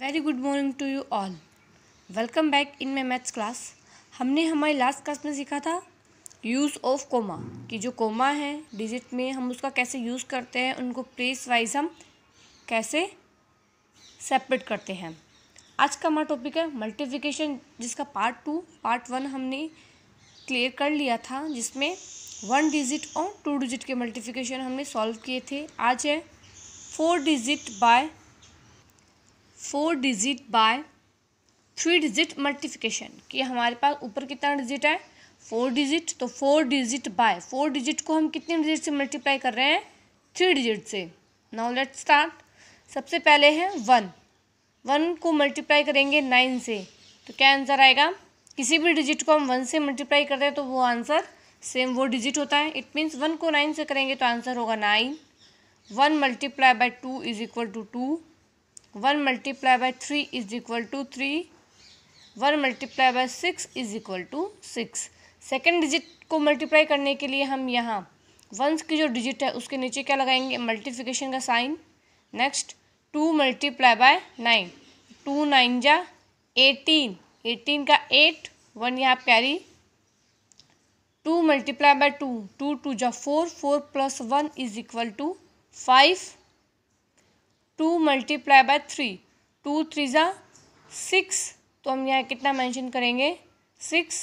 very good morning to you all welcome back in my maths class हमने हमारी last class में सीखा था यूज़ ऑफ कोमा कि जो कोमा है डिजिट में हम उसका कैसे यूज़ करते हैं उनको प्लेस वाइज हम कैसे सेपरेट करते हैं आज का हमारा टॉपिक है मल्टीप्लिकेशन जिसका पार्ट टू पार्ट वन हमने क्लियर कर लिया था जिसमें वन डिजिट और टू डिजिट के मल्टीप्लिकेशन हमने सॉल्व किए थे आज है four digit by four digit by three digit multiplication कि हमारे पास ऊपर कितना डिजिट है फोर डिजिट तो four digit by four digit को हम कितने डिजिट से मल्टीप्लाई कर रहे हैं थ्री डिजिट से नाउ लेट स्टार्ट सबसे पहले है वन वन को मल्टीप्लाई करेंगे नाइन से तो क्या आंसर आएगा किसी भी डिजिट को हम वन से मल्टीप्लाई करते हैं तो वो आंसर सेम वो डिजिट होता है इट मीन्स वन को नाइन से करेंगे तो आंसर होगा nine one multiply by two is equal to two one multiply by three is equal to three one multiply by six is equal to six second digit को multiply करने के लिए हम यहाँ वंस की जो डिजिट है उसके नीचे क्या लगाएंगे मल्टीप्लिकेशन का sign next two multiply by nine two nine जा एटीन एटीन का एट वन यहाँ प्यारी two multiply by two two two जा four four plus one is equal to five two multiply by three two three ज़ा six तो हम यहाँ कितना मेंशन करेंगे six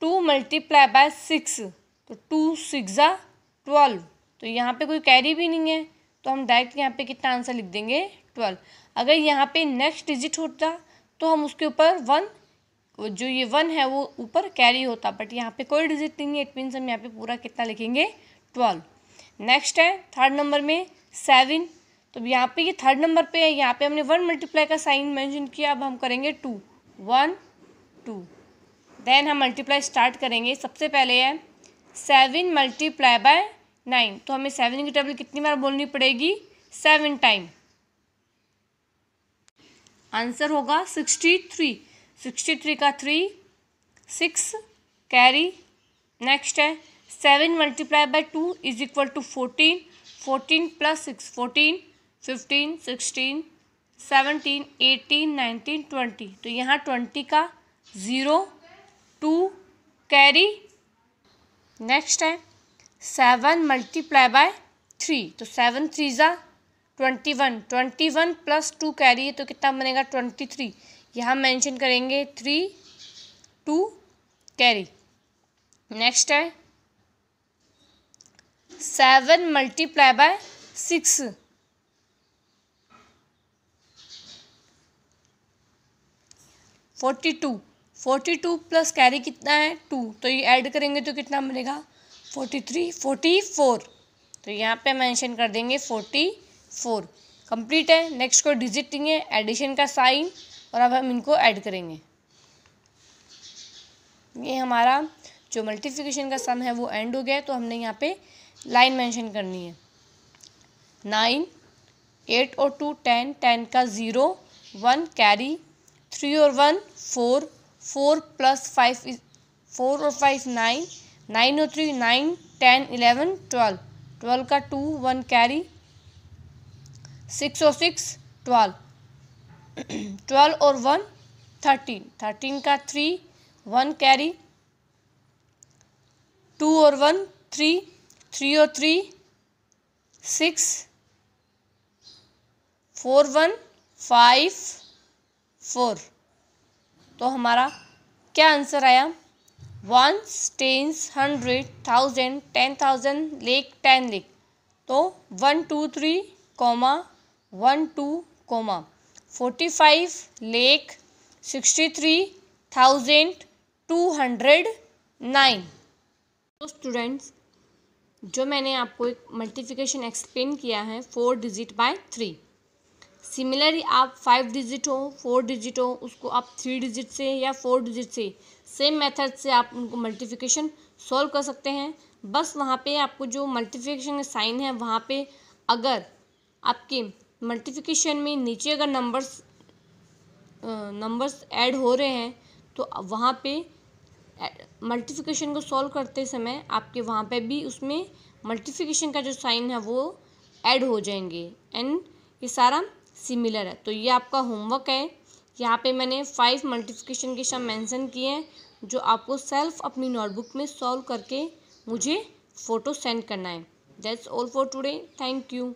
two multiply by six तो टू सिक्स ज़ा ट्वेल्व तो यहाँ पे कोई कैरी भी नहीं है तो हम डायरेक्ट यहाँ पे कितना आंसर लिख देंगे ट्वेल्व अगर यहाँ पे नेक्स्ट डिजिट होता तो हम उसके ऊपर वन जो ये वन है वो ऊपर कैरी होता बट यहाँ पे कोई डिजिट नहीं है इट मीन्स हम यहाँ पे पूरा कितना लिखेंगे ट्वेल्व नेक्स्ट है थर्ड नंबर में सेवन तो यहाँ पे ये थर्ड नंबर पे है यहाँ पे हमने वन मल्टीप्लाई का साइन मेंशन किया अब हम करेंगे टू वन टू देन हम मल्टीप्लाई स्टार्ट करेंगे सबसे पहले है सेवन मल्टीप्लाई बाय नाइन तो हमें सेवन की टेबल कितनी बार बोलनी पड़ेगी सेवन टाइम आंसर होगा सिक्सटी थ्री सिक्सटी थ्री का थ्री सिक्स कैरी नेक्स्ट है seven multiply by two is equal to fourteen fourteen plus six fourteen fifteen sixteen seventeen eighteen nineteen twenty तो यहाँ ट्वेंटी का ज़ीरो टू कैरी नेक्स्ट है seven multiply by three तो seven three ज़ा twenty one twenty one plus two carry है तो कितना बनेगा ट्वेंटी थ्री यहाँ मेंशन करेंगे थ्री टू कैरी नेक्स्ट है seven multiply by six forty two forty two plus carry कितना है टू तो ये ऐड करेंगे तो कितना मिलेगा फोर्टी थ्री फोर्टी फोर तो यहाँ पे मेंशन कर देंगे फोर्टी फोर कंप्लीट है नेक्स्ट को डिजिट देंगे एडिशन का साइन और अब हम इनको ऐड करेंगे ये हमारा जो मल्टीप्लिकेशन का सम है वो एंड हो गया तो हमने यहाँ पे लाइन मेंशन करनी है नाइन एट और टू टेन टेन का ज़ीरो वन कैरी थ्री और one four four plus five four और फाइव नाइन नाइन और three nine ten eleven twelve twelve का टू वन कैरी सिक्स और सिक्स ट्वेल्व ट्वेल्व और one thirteen thirteen का three one carry two और one three three और three six four one five four तो हमारा क्या आंसर आया ones tens hundred thousand ten thousand lakh ten lakh तो one two three comma one two comma forty five lakh sixty three thousand two hundred nine तो students जो मैंने आपको एक मल्टीफिकेशन एक्सप्लेन किया है four digit by three similarly आप फाइव डिजिट हो फोर डिजिट हो उसको आप थ्री डिजिट से या फोर डिजिट से सेम मेथड से आप उनको मल्टीफिकेशन सॉल्व कर सकते हैं बस वहाँ पे आपको जो मल्टीफिकेशन साइन है वहाँ पे अगर आपके मल्टीफिकेशन में नीचे अगर नंबर्स नंबर्स एड हो रहे हैं तो वहाँ पर मल्टीफिकेशन को सॉल्व करते समय आपके वहाँ पे भी उसमें मल्टीफिकेशन का जो साइन है वो ऐड हो जाएंगे एंड ये सारा सिमिलर है तो ये आपका होमवर्क है यहाँ पे मैंने फाइव मल्टीफिकेशन के शब्द मेंशन किए हैं जो आपको सेल्फ अपनी नोटबुक में सॉल्व करके मुझे फ़ोटो सेंड करना है that's all for today thank you